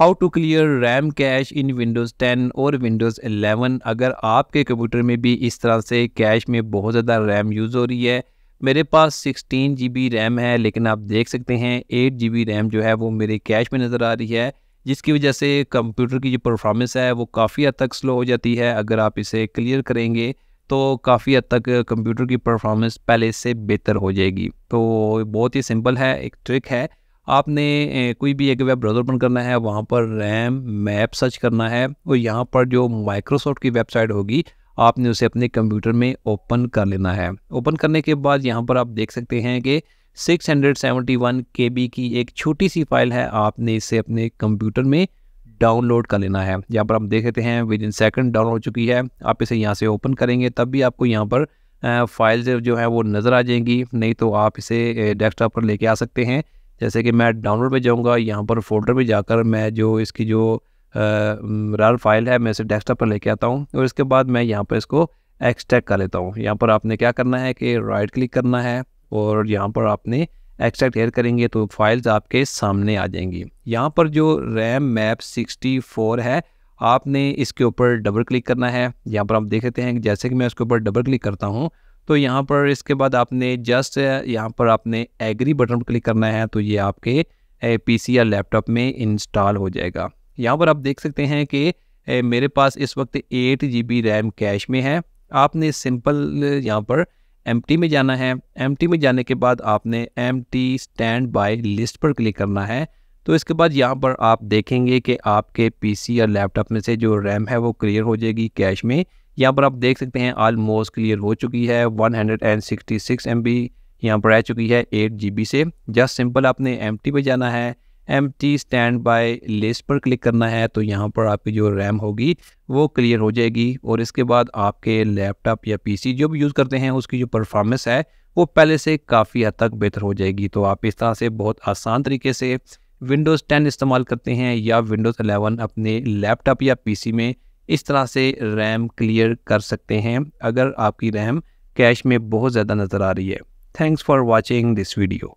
how to clear RAM cache in Windows 10 और Windows 11 अगर आपके कंप्यूटर में भी इस तरह से कैश में बहुत ज़्यादा रैम यूज़ हो रही है मेरे पास सिक्सटीन जी बी रैम है लेकिन आप देख सकते हैं एट जी बी रैम जो है वो मेरे कैश में नज़र आ रही है जिसकी वजह से कंप्यूटर की जो परफॉर्मेंस है वो काफ़ी हद तक स्लो हो जाती है अगर आप इसे क्लियर करेंगे तो काफ़ी हद तक कंप्यूटर की परफॉर्मेंस पहले से बेहतर हो जाएगी तो बहुत ही सिंपल है एक ट्रिक है आपने कोई भी एक वेब ब्राउज़र ओपन करना है वहाँ पर रैम मैप सर्च करना है और यहाँ पर जो माइक्रोसॉफ्ट की वेबसाइट होगी आपने उसे अपने कंप्यूटर में ओपन कर लेना है ओपन करने के बाद यहाँ पर आप देख सकते हैं कि 671 बी की एक छोटी सी फाइल है आपने इसे अपने कंप्यूटर में डाउनलोड कर लेना है यहाँ पर आप देख सकते हैं विद इन सेकेंड डाउनलोड हो चुकी है आप इसे यहाँ से ओपन करेंगे तब भी आपको यहाँ पर फाइल्स जो है वो नज़र आ जाएंगी नहीं तो आप इसे डेस्कटॉप पर लेके आ सकते हैं जैसे कि मैं डाउनलोड में जाऊँगा यहाँ पर फोल्डर में जाकर मैं जो इसकी जो रार फाइल है मैं इसे डेस्कटॉप पर लेके आता हूँ और इसके बाद मैं यहाँ पर इसको एक्सट्रैक्ट कर लेता हूँ यहाँ पर आपने क्या करना है कि राइट क्लिक करना है और यहाँ पर आपने एक्सट्रैक्ट हेयर करेंगे तो फाइल्स आपके सामने आ जाएंगी यहाँ पर जो रैम मैप 64 है आपने इसके ऊपर डबल क्लिक करना है यहाँ पर आप देख लेते हैं जैसे कि मैं इसके ऊपर डबल क्लिक करता हूँ तो यहाँ पर इसके बाद आपने जस्ट यहाँ पर आपने एग्री बटन पर क्लिक करना है तो ये आपके पीसी या लैपटॉप में इंस्टॉल हो जाएगा यहाँ पर आप देख सकते हैं कि मेरे पास इस वक्त एट जी रैम कैश में है आपने सिंपल यहाँ पर एम में जाना है एम में जाने के बाद आपने M T standby list पर क्लिक करना है तो इसके बाद यहाँ पर आप देखेंगे कि आपके पीसी या लैपटॉप में से जो रैम है वो क्लियर हो जाएगी कैश में यहाँ पर आप देख सकते हैं ऑलमोस्ट क्लियर हो चुकी है 166 बी यहाँ पर आ चुकी है 8 बी से जस्ट सिंपल आपने एम टी पर जाना है M T standby list पर क्लिक करना है तो यहाँ पर आपकी जो रैम होगी वो क्लियर हो जाएगी और इसके बाद आपके लैपटॉप या पीसी जो भी यूज़ करते हैं उसकी जो परफॉर्मेंस है वो पहले से काफ़ी हद तक बेहतर हो जाएगी तो आप इस तरह से बहुत आसान तरीके से विंडोज़ 10 इस्तेमाल करते हैं या विंडोज़ 11 अपने लैपटॉप या पीसी में इस तरह से रैम क्लियर कर सकते हैं अगर आपकी रैम कैश में बहुत ज़्यादा नज़र आ रही है thanks for watching this video